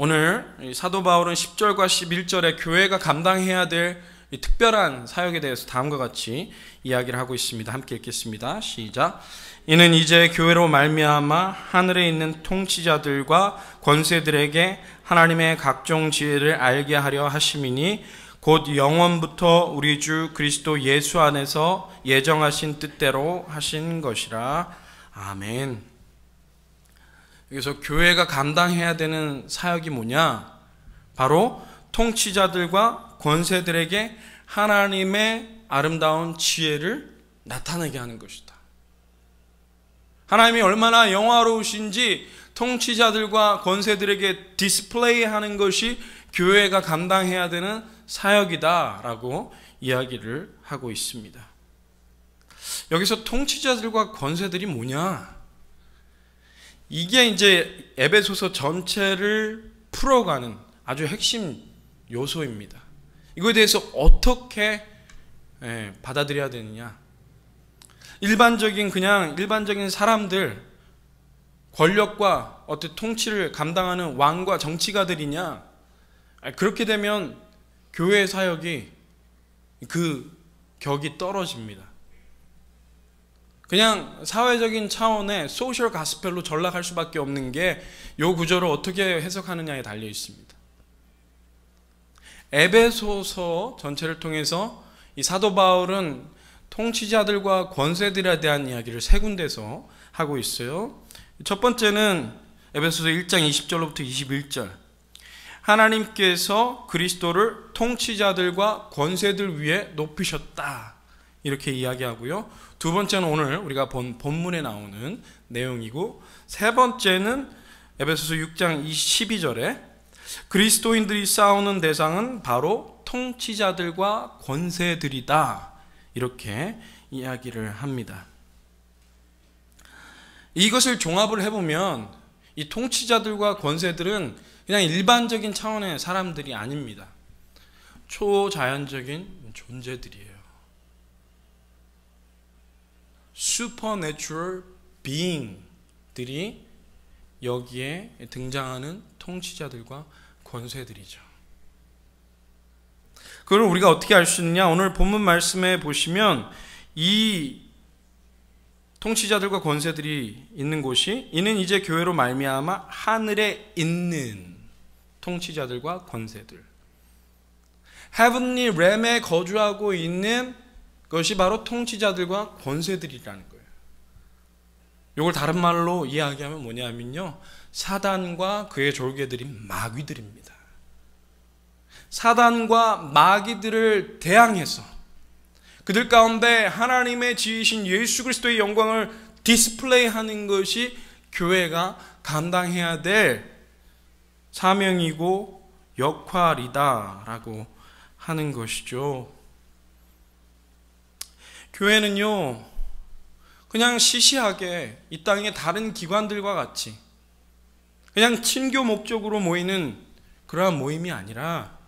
오늘 사도 바울은 10절과 11절에 교회가 감당해야 될 특별한 사역에 대해서 다음과 같이 이야기를 하고 있습니다. 함께 읽겠습니다. 시작. 이는 이제 교회로 말미암아 하늘에 있는 통치자들과 권세들에게 하나님의 각종 지혜를 알게 하려 하심이니 곧 영원부터 우리 주 그리스도 예수 안에서 예정하신 뜻대로 하신 것이라. 아멘. 여기서 교회가 감당해야 되는 사역이 뭐냐? 바로 통치자들과 권세들에게 하나님의 아름다운 지혜를 나타내게 하는 것이다. 하나님이 얼마나 영화로우신지 통치자들과 권세들에게 디스플레이 하는 것이 교회가 감당해야 되는 사역이다라고 이야기를 하고 있습니다. 여기서 통치자들과 권세들이 뭐냐? 이게 이제 에베소서 전체를 풀어가는 아주 핵심 요소입니다. 이거에 대해서 어떻게 예, 받아들여야 되느냐. 일반적인 그냥 일반적인 사람들 권력과 어떤 통치를 감당하는 왕과 정치가들이냐. 아, 그렇게 되면 교회 사역이 그 격이 떨어집니다. 그냥 사회적인 차원의 소셜 가스펠로 전락할 수밖에 없는 게요 구절을 어떻게 해석하느냐에 달려 있습니다. 에베소서 전체를 통해서 이 사도 바울은 통치자들과 권세들에 대한 이야기를 세 군데서 하고 있어요. 첫 번째는 에베소서 1장 20절로부터 21절. 하나님께서 그리스도를 통치자들과 권세들 위에 높이셨다. 이렇게 이야기하고요. 두 번째는 오늘 우리가 본 본문에 나오는 내용이고 세 번째는 에베소서 6장 2 2절에 그리스도인들이 싸우는 대상은 바로 통치자들과 권세들이다. 이렇게 이야기를 합니다. 이것을 종합을 해보면 이 통치자들과 권세들은 그냥 일반적인 차원의 사람들이 아닙니다. 초자연적인 존재들이에요. supernatural being들이 여기에 등장하는 통치자들과 권세들이죠. 그걸 우리가 어떻게 알 수 있냐? 오늘 본문 말씀에 보시면 이 통치자들과 권세들이 있는 곳이 이는 이제 교회로 말미암아 하늘에 있는 통치자들과 권세들 heavenly realm에 거주하고 있는 그것이 바로 통치자들과 권세들이라는 거예요. 이걸 다른 말로 이야기하면 뭐냐면요. 사단과 그의 졸개들이 마귀들입니다. 사단과 마귀들을 대항해서 그들 가운데 하나님의 지으신 예수 그리스도의 영광을 디스플레이하는 것이 교회가 감당해야 될 사명이고 역할이다라고 하는 것이죠. 교회는요, 그냥 시시하게 이 땅의 다른 기관들과 같이 그냥 친교 목적으로 모이는 그러한 모임이 아니라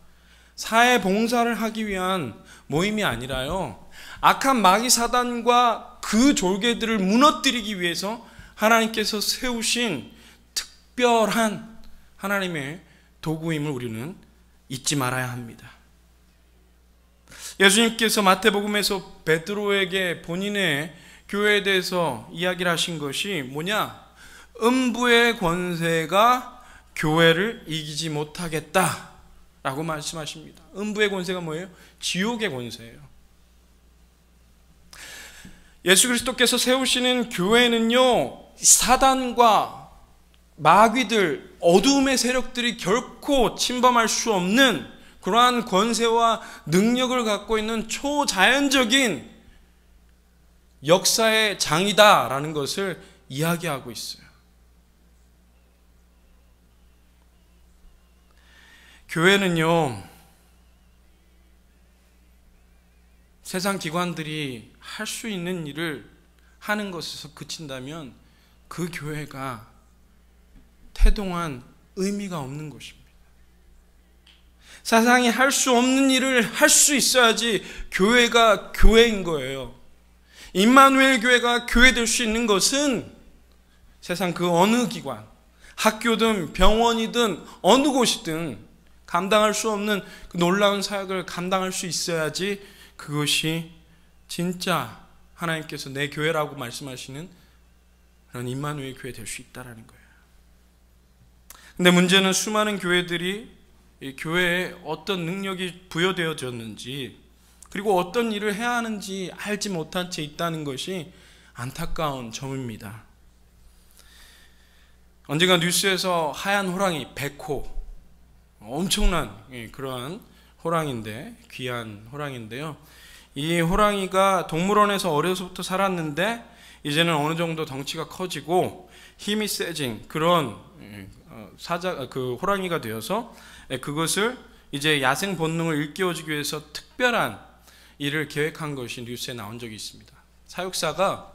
사회 봉사를 하기 위한 모임이 아니라요. 악한 마귀 사단과 그 졸개들을 무너뜨리기 위해서 하나님께서 세우신 특별한 하나님의 도구임을 우리는 잊지 말아야 합니다. 예수님께서 마태복음에서 베드로에게 본인의 교회에 대해서 이야기를 하신 것이 뭐냐? 음부의 권세가 교회를 이기지 못하겠다. 라고 말씀하십니다. 음부의 권세가 뭐예요? 지옥의 권세예요. 예수 그리스도께서 세우시는 교회는요, 사단과 마귀들, 어둠의 세력들이 결코 침범할 수 없는 그러한 권세와 능력을 갖고 있는 초자연적인 역사의 장이다라는 것을 이야기하고 있어요. 교회는요, 세상 기관들이 할 수 있는 일을 하는 것에서 그친다면 그 교회가 태동한 의미가 없는 것입니다. 세상이 할 수 없는 일을 할 수 있어야지 교회가 교회인 거예요. 임마누엘 교회가 교회 될 수 있는 것은 세상 그 어느 기관, 학교든 병원이든 어느 곳이든 감당할 수 없는 그 놀라운 사역을 감당할 수 있어야지 그것이 진짜 하나님께서 내 교회라고 말씀하시는 그런 임마누엘 교회 될 수 있다라는 거예요. 근데 문제는 수많은 교회들이 교회에 어떤 능력이 부여되어졌는지 그리고 어떤 일을 해야 하는지 알지 못한 채 있다는 것이 안타까운 점입니다. 언젠가 뉴스에서 하얀 호랑이 백호 엄청난 예, 그러한 호랑인데 귀한 호랑인데요. 이 호랑이가 동물원에서 어려서부터 살았는데 이제는 어느 정도 덩치가 커지고 힘이 세진 그런 예, 어, 사자 그 호랑이가 되어서 네, 그것을 이제 야생 본능을 일깨워주기 위해서 특별한 일을 계획한 것이 뉴스에 나온 적이 있습니다. 사육사가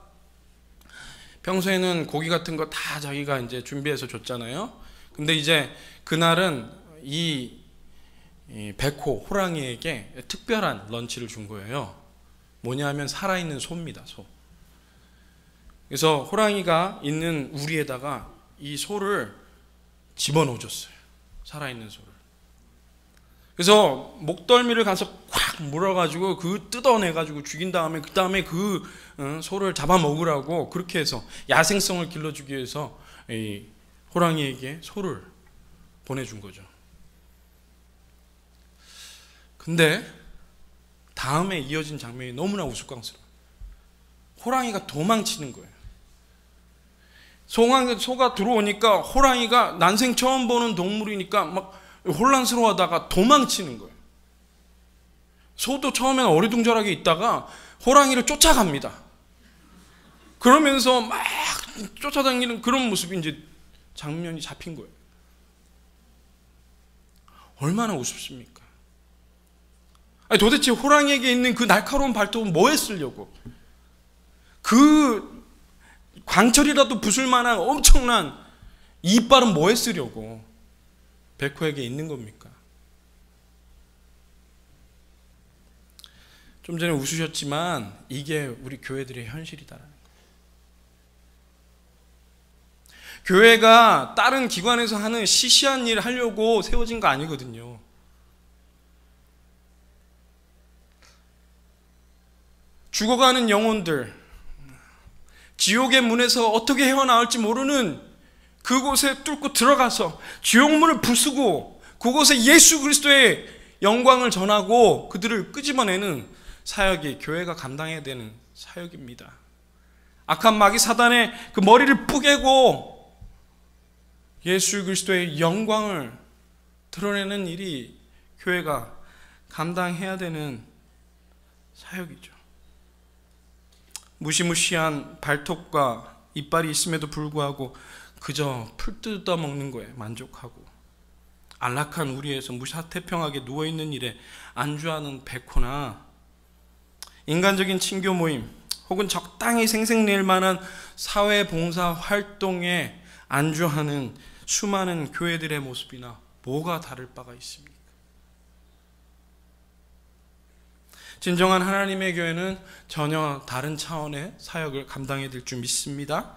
평소에는 고기 같은 거 다 자기가 이제 준비해서 줬잖아요. 근데 이제 그날은 이 백호 호랑이에게 특별한 런치를 준 거예요. 뭐냐면 살아있는 소입니다. 소. 그래서 호랑이가 있는 우리에다가 이 소를 집어넣어줬어요. 살아있는 소를. 그래서 목덜미를 가서 콱 물어가지고 그 뜯어내가지고 죽인 다음에 그 다음에 그 어, 소를 잡아먹으라고 그렇게 해서 야생성을 길러주기 위해서 호랑이에게 소를 보내준 거죠. 근데 다음에 이어진 장면이 너무나 우스꽝스러워. 호랑이가 도망치는 거예요. 소가 들어오니까 호랑이가 난생 처음 보는 동물이니까 막 혼란스러워하다가 도망치는 거예요. 소도 처음에는 어리둥절하게 있다가 호랑이를 쫓아갑니다. 그러면서 막 쫓아다니는 그런 모습이 이제 장면이 잡힌 거예요. 얼마나 우습습니까? 아니 도대체 호랑이에게 있는 그 날카로운 발톱은 뭐했 쓰려고? 그 광철이라도 부술 만한 엄청난 이빨은 뭐했으려고 백호에게 있는 겁니까? 좀 전에 웃으셨지만 이게 우리 교회들의 현실이다라는 거예요. 교회가 다른 기관에서 하는 시시한 일 하려고 세워진 거 아니거든요. 죽어가는 영혼들, 지옥의 문에서 어떻게 헤어나올지 모르는 그곳에 뚫고 들어가서 지옥문을 부수고 그곳에 예수 그리스도의 영광을 전하고 그들을 끄집어내는 사역이 교회가 감당해야 되는 사역입니다. 악한 마귀 사단의 그 머리를 뿌개고 예수 그리스도의 영광을 드러내는 일이 교회가 감당해야 되는 사역이죠. 무시무시한 발톱과 이빨이 있음에도 불구하고 그저 풀 뜯어먹는 거에 만족하고 안락한 우리에서 무사태평하게 누워있는 일에 안주하는 백호나 인간적인 친교 모임 혹은 적당히 생색낼 만한 사회봉사 활동에 안주하는 수많은 교회들의 모습이나 뭐가 다를 바가 있습니까? 진정한 하나님의 교회는 전혀 다른 차원의 사역을 감당해 줄 믿습니다.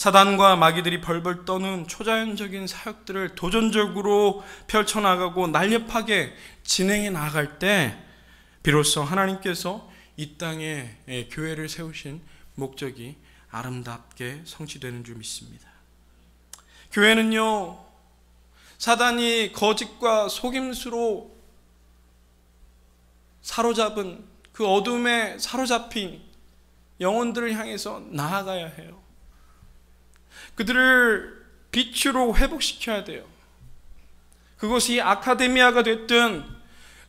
사단과 마귀들이 벌벌 떠는 초자연적인 사역들을 도전적으로 펼쳐나가고 날렵하게 진행해 나갈 때 비로소 하나님께서 이 땅에 예, 교회를 세우신 목적이 아름답게 성취되는 줄 믿습니다. 교회는요, 사단이 거짓과 속임수로 사로잡은 그 어둠에 사로잡힌 영혼들을 향해서 나아가야 해요. 그들을 빛으로 회복시켜야 돼요. 그것이 아카데미아가 됐든,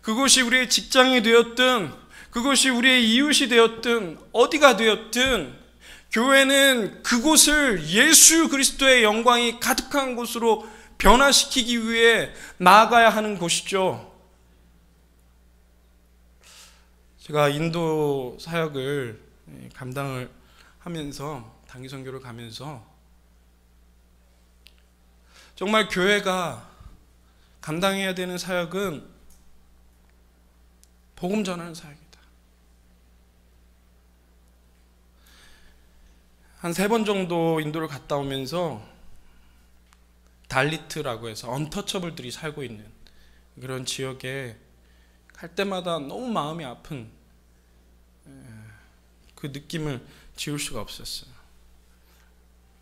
그것이 우리의 직장이 되었든, 그것이 우리의 이웃이 되었든, 어디가 되었든, 교회는 그곳을 예수 그리스도의 영광이 가득한 곳으로 변화시키기 위해 나아가야 하는 곳이죠. 제가 인도 사역을 예, 감당을 하면서 단기 선교를 가면서 정말 교회가 감당해야 되는 사역은 복음 전하는 사역이다. 한 세 번 정도 인도를 갔다 오면서 달리트라고 해서 언터처블들이 살고 있는 그런 지역에 갈 때마다 너무 마음이 아픈 그 느낌을 지울 수가 없었어요.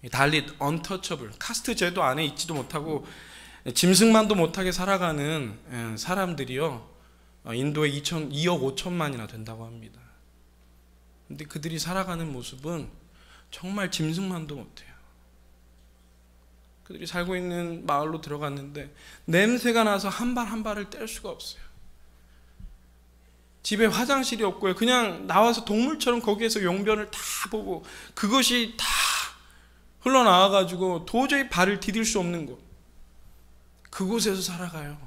달리 언터처블 카스트 제도 안에 있지도 못하고 짐승만도 못하게 살아가는 예, 사람들이요 어, 인도에 2천, 2억 5천만이나 된다고 합니다. 근데 그들이 살아가는 모습은 정말 짐승만도 못해요. 그들이 살고 있는 마을로 들어갔는데 냄새가 나서 한 발 한 발을 뗄 수가 없어요. 집에 화장실이 없고요. 그냥 나와서 동물처럼 거기에서 용변을 다 보고 그것이 다 흘러나와가지고 도저히 발을 디딜 수 없는 곳. 그곳에서 살아가요.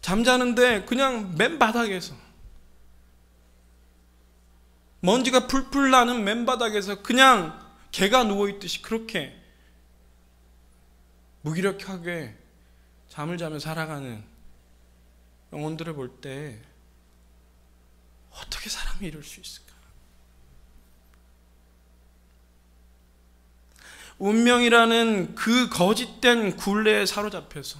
잠자는데 그냥 맨 바닥에서. 먼지가 풀풀 나는 맨 바닥에서 그냥 개가 누워있듯이 그렇게 무기력하게 잠을 자며 살아가는 영혼들을 볼 때 어떻게 사람이 이럴 수 있을까? 운명이라는 그 거짓된 굴레에 사로잡혀서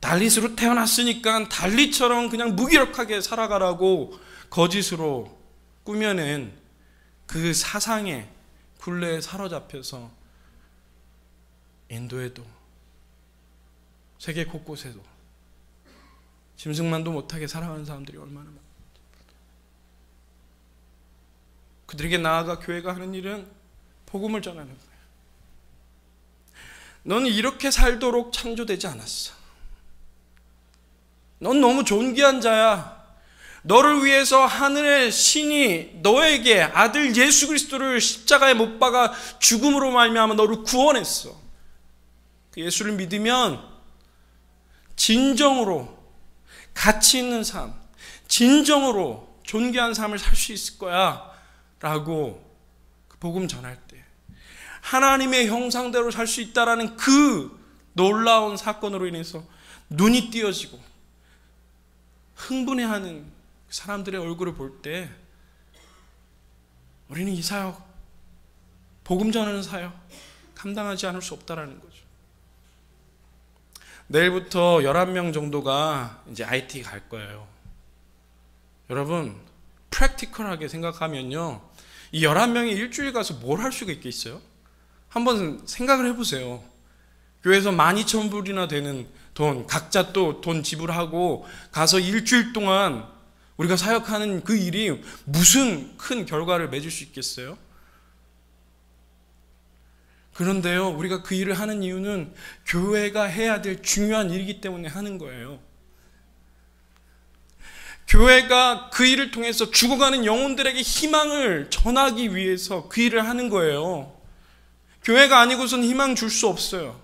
달리스로 태어났으니까 달리처럼 그냥 무기력하게 살아가라고 거짓으로 꾸며낸 그 사상의 굴레에 사로잡혀서 인도에도 세계 곳곳에도 짐승만도 못하게 살아가는 사람들이 얼마나 많은지 그들에게 나아가 교회가 하는 일은 복음을 전하는 거예요. 이렇게 살도록 창조되지 않았어. 넌 너무 존귀한 자야. 너를 위해서 하늘의 신이 너에게 아들 예수 그리스도를 십자가에 못 박아 죽음으로 말미암아 너를 구원했어. 그 예수를 믿으면 진정으로 가치 있는 삶, 진정으로 존귀한 삶을 살 수 있을 거야. 라고 그 복음 전할 하나님의 형상대로 살 수 있다라는 그 놀라운 사건으로 인해서 눈이 띄어지고 흥분해하는 사람들의 얼굴을 볼 때 우리는 이 사역, 복음 전하는 사역 감당하지 않을 수 없다라는 거죠. 내일부터 11명 정도가 이제 IT 갈 거예요. 여러분, 프랙티컬하게 생각하면요. 이 11명이 일주일 가서 뭘 할 수가 있겠어요? 한번 생각을 해보세요. 교회에서 12,000불이나 되는 돈, 각자 또 돈 지불하고 가서 일주일 동안 우리가 사역하는 그 일이 무슨 큰 결과를 맺을 수 있겠어요? 그런데요, 우리가 그 일을 하는 이유는 교회가 해야 될 중요한 일이기 때문에 하는 거예요. 교회가 그 일을 통해서 죽어가는 영혼들에게 희망을 전하기 위해서 그 일을 하는 거예요. 교회가 아니고선 희망 줄 수 없어요.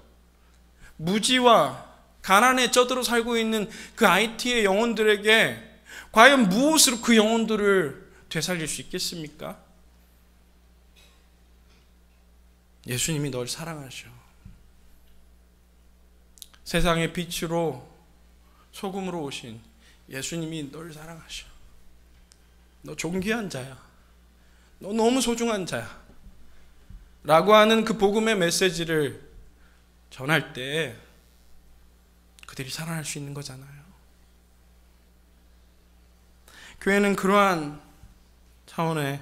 무지와 가난에 쩌들어 살고 있는 그 IT의 영혼들에게 과연 무엇으로 그 영혼들을 되살릴 수 있겠습니까? 예수님이 널 사랑하셔. 세상의 빛으로 소금으로 오신 예수님이 널 사랑하셔. 너 존귀한 자야. 너 너무 소중한 자야. 라고 하는 그 복음의 메시지를 전할 때 그들이 살아날 수 있는 거잖아요. 교회는 그러한 차원의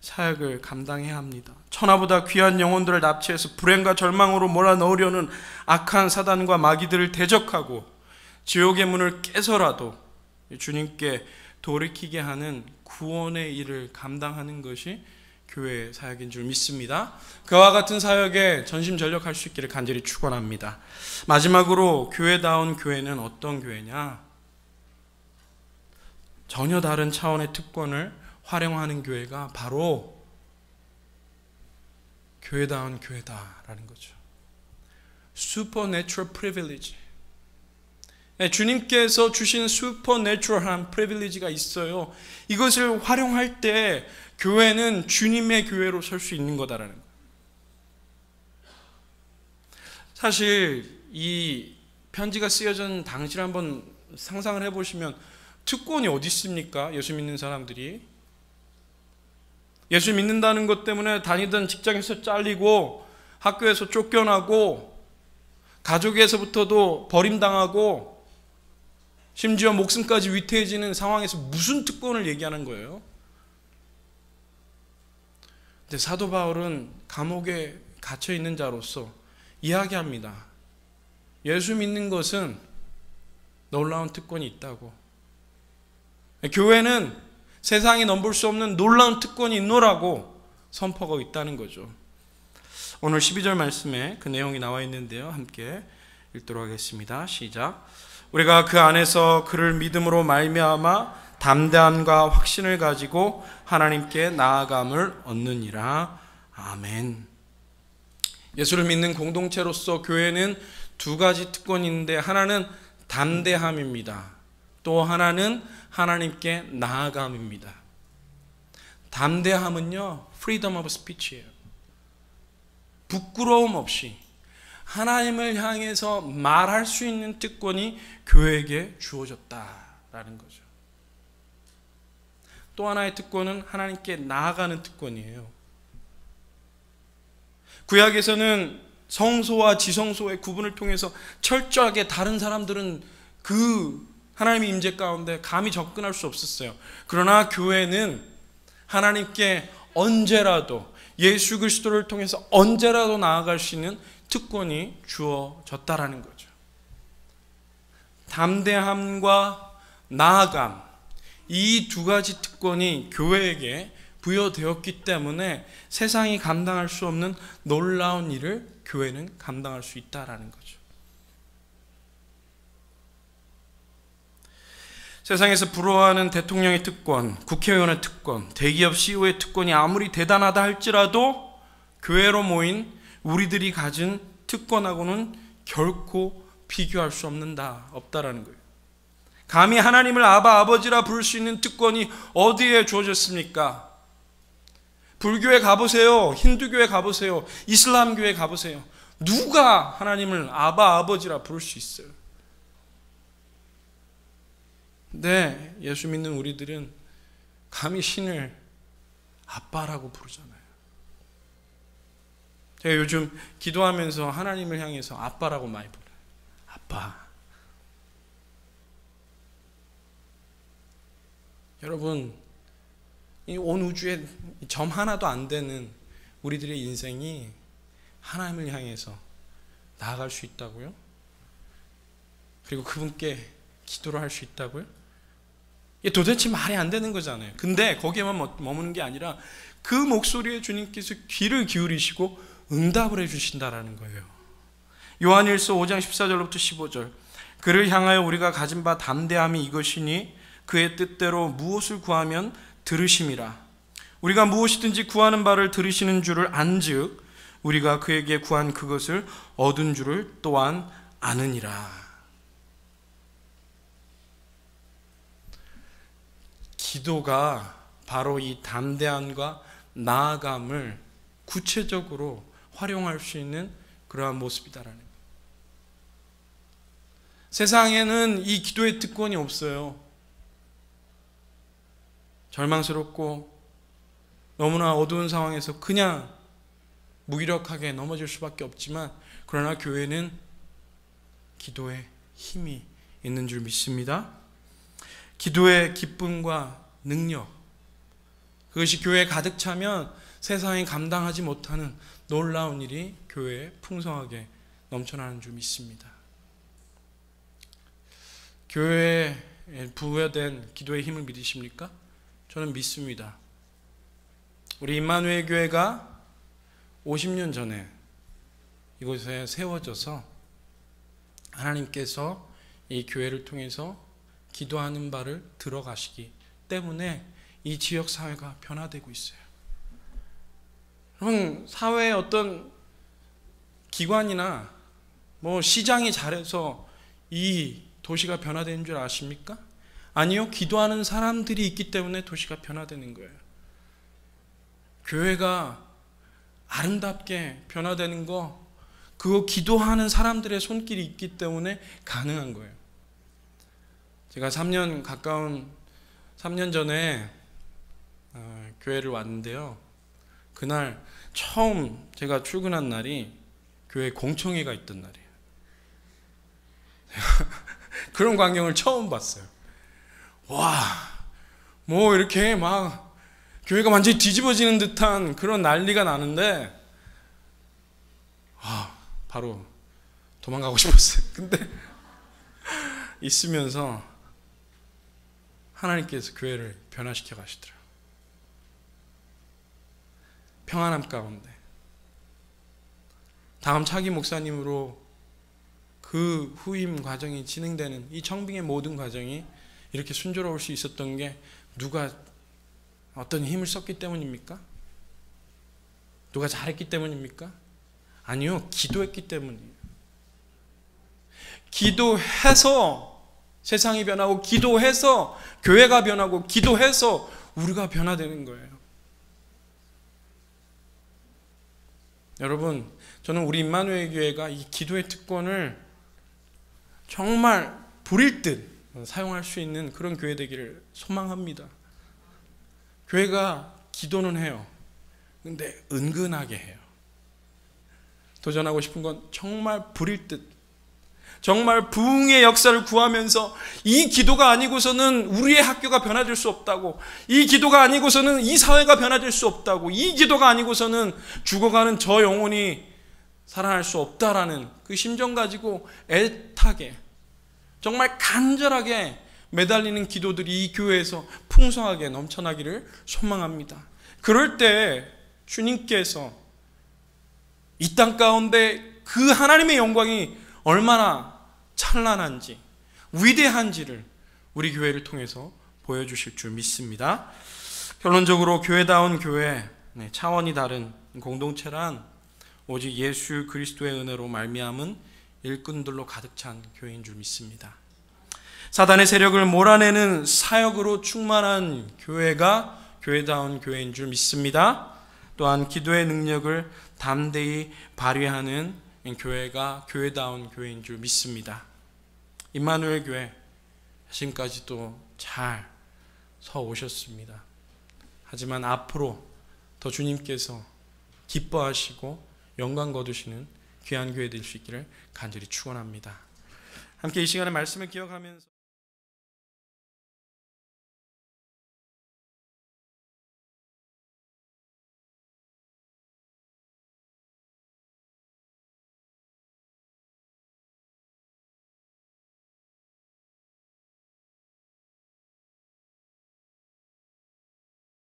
사역을 감당해야 합니다. 천하보다 귀한 영혼들을 납치해서 불행과 절망으로 몰아넣으려는 악한 사단과 마귀들을 대적하고 지옥의 문을 깨서라도 주님께 돌이키게 하는 구원의 일을 감당하는 것이 교회 사역인 줄 믿습니다. 그와 같은 사역에 전심 전력할 수 있기를 간절히 축원합니다. 마지막으로 교회다운 교회는 어떤 교회냐? 전혀 다른 차원의 특권을 활용하는 교회가 바로 교회다운 교회다라는 거죠. supernatural privilege. 네, 주님께서 주신 슈퍼내추럴한 프리빌리지가 있어요. 이것을 활용할 때 교회는 주님의 교회로 설 수 있는 거다라는 거예요. 사실 이 편지가 쓰여진 당시를 한번 상상을 해보시면 특권이 어디 있습니까? 예수 믿는 사람들이 예수 믿는다는 것 때문에 다니던 직장에서 잘리고 학교에서 쫓겨나고 가족에서부터도 버림당하고 심지어 목숨까지 위태해지는 상황에서 무슨 특권을 얘기하는 거예요? 근데 사도 바울은 감옥에 갇혀 있는 자로서 이야기합니다. 예수 믿는 것은 놀라운 특권이 있다고. 교회는 세상이 넘볼 수 없는 놀라운 특권이 있노라고 선포하고 있다는 거죠. 오늘 12절 말씀에 그 내용이 나와 있는데요. 함께 읽도록 하겠습니다. 시작. 우리가 그 안에서 그를 믿음으로 말미암아 담대함과 확신을 가지고 하나님께 나아감을 얻느니라. 아멘. 예수를 믿는 공동체로서 교회는 두 가지 특권이 있는데 하나는 담대함입니다. 또 하나는 하나님께 나아감입니다. 담대함은요, 프리덤 오브 스피치예요. 부끄러움 없이 하나님을 향해서 말할 수 있는 특권이 교회에게 주어졌다라는 거죠. 또 하나의 특권은 하나님께 나아가는 특권이에요. 구약에서는 성소와 지성소의 구분을 통해서 철저하게 다른 사람들은 그 하나님의 임재 가운데 감히 접근할 수 없었어요. 그러나 교회는 하나님께 언제라도 예수 그리스도를 통해서 언제라도 나아갈 수 있는 특권이 주어졌다라는 거죠. 담대함과 나아감 이 두 가지 특권이 교회에게 부여되었기 때문에 세상이 감당할 수 없는 놀라운 일을 교회는 감당할 수 있다라는 거죠. 세상에서 부러워하는 대통령의 특권, 국회의원의 특권, 대기업 CEO의 특권이 아무리 대단하다 할지라도 교회로 모인 우리들이 가진 특권하고는 결코 비교할 수 없는다, 없다라는 거예요. 감히 하나님을 아바 아버지라 부를 수 있는 특권이 어디에 주어졌습니까? 불교에 가보세요. 힌두교에 가보세요. 이슬람교에 가보세요. 누가 하나님을 아바 아버지라 부를 수 있어요? 네, 예수 믿는 우리들은 감히 신을 아빠라고 부르잖아요. 제가 요즘 기도하면서 하나님을 향해서 아빠라고 많이 불러요. 아빠. 여러분, 이 온 우주에 점 하나도 안 되는 우리들의 인생이 하나님을 향해서 나아갈 수 있다고요? 그리고 그분께 기도를 할 수 있다고요? 이게 도대체 말이 안 되는 거잖아요. 근데 거기에만 머무는 게 아니라 그 목소리에 주님께서 귀를 기울이시고 응답을 해주신다라는 거예요. 요한일서 5장 1 4절부터 15절. 그를 향하여 우리가 가진 바 담대함이 이것이니 그의 뜻대로 무엇을 구하면 들으심이라. 우리가 무엇이든지 구하는 바를 들으시는 줄을 안즉 우리가 그에게 구한 그것을 얻은 줄을 또한 아느니라. 기도가 바로 이 담대함과 나아감을 구체적으로 활용할 수 있는 그러한 모습이다라는 세상에는 이 기도의 특권이 없어요. 절망스럽고 너무나 어두운 상황에서 그냥 무기력하게 넘어질 수밖에 없지만 그러나 교회는 기도에 힘이 있는 줄 믿습니다. 기도의 기쁨과 능력 그것이 교회에 가득 차면 세상이 감당하지 못하는 놀라운 일이 교회에 풍성하게 넘쳐나는 줄 믿습니다. 교회에 부여된 기도의 힘을 믿으십니까? 저는 믿습니다. 우리 임마누엘 교회가 50년 전에 이곳에 세워져서 하나님께서 이 교회를 통해서 기도하는 바를 들어가시기 때문에 이 지역 사회가 변화되고 있어요. 그럼 사회의 어떤 기관이나 뭐 시장이 잘해서 이 도시가 변화되는 줄 아십니까? 아니요. 기도하는 사람들이 있기 때문에 도시가 변화되는 거예요. 교회가 아름답게 변화되는 거 그거 기도하는 사람들의 손길이 있기 때문에 가능한 거예요. 제가 3년 가까운 3년 전에 어, 교회를 왔는데요. 그날 처음 제가 출근한 날이 교회 공청회가 있던 날이에요. (laughs) 그런 광경을 처음 봤어요. 와, 뭐 이렇게 막 교회가 완전히 뒤집어지는 듯한 그런 난리가 나는데, 아, 바로 도망가고 (laughs) 싶었어요. 근데 (laughs) 있으면서 하나님께서 교회를 변화시켜 가시더라고요. 평안함 가운데 다음 차기 목사님으로 그 후임 과정이 진행되는 이 청빙의 모든 과정이 이렇게 순조로울 수 있었던 게 누가 어떤 힘을 썼기 때문입니까? 누가 잘했기 때문입니까? 아니요, 기도했기 때문이에요. 기도해서 세상이 변하고, 기도해서 교회가 변하고, 기도해서 우리가 변화되는 거예요. 여러분, 저는 우리 임마누엘 교회가 이 기도의 특권을 정말 부릴 듯 사용할 수 있는 그런 교회 되기를 소망합니다. 교회가 기도는 해요. 근데 은근하게 해요. 도전하고 싶은 건 정말 부릴 듯 정말 부흥의 역사를 구하면서 이 기도가 아니고서는 우리의 학교가 변화될 수 없다고 이 기도가 아니고서는 이 사회가 변화될 수 없다고 이 기도가 아니고서는 죽어가는 저 영혼이 살아날 수 없다라는 그 심정 가지고 애타게 정말 간절하게 매달리는 기도들이 이 교회에서 풍성하게 넘쳐나기를 소망합니다. 그럴 때 주님께서 이 땅 가운데 그 하나님의 영광이 얼마나 찬란한지 위대한지를 우리 교회를 통해서 보여주실 줄 믿습니다. 결론적으로 교회다운 교회 네, 차원이 다른 공동체란 오직 예수 그리스도의 은혜로 말미암은 일꾼들로 가득 찬 교회인 줄 믿습니다. 사단의 세력을 몰아내는 사역으로 충만한 교회가 교회다운 교회인 줄 믿습니다. 또한 기도의 능력을 담대히 발휘하는 교회가 교회다운 교회인 줄 믿습니다. 임마누엘 교회 지금까지 또잘서 오셨습니다. 하지만 앞으로 더 주님께서 기뻐하시고 영광 거두시는 귀한 교회 될 수 있기를 간절히 축원합니다. 함께 이 시간에 말씀을 기억하면서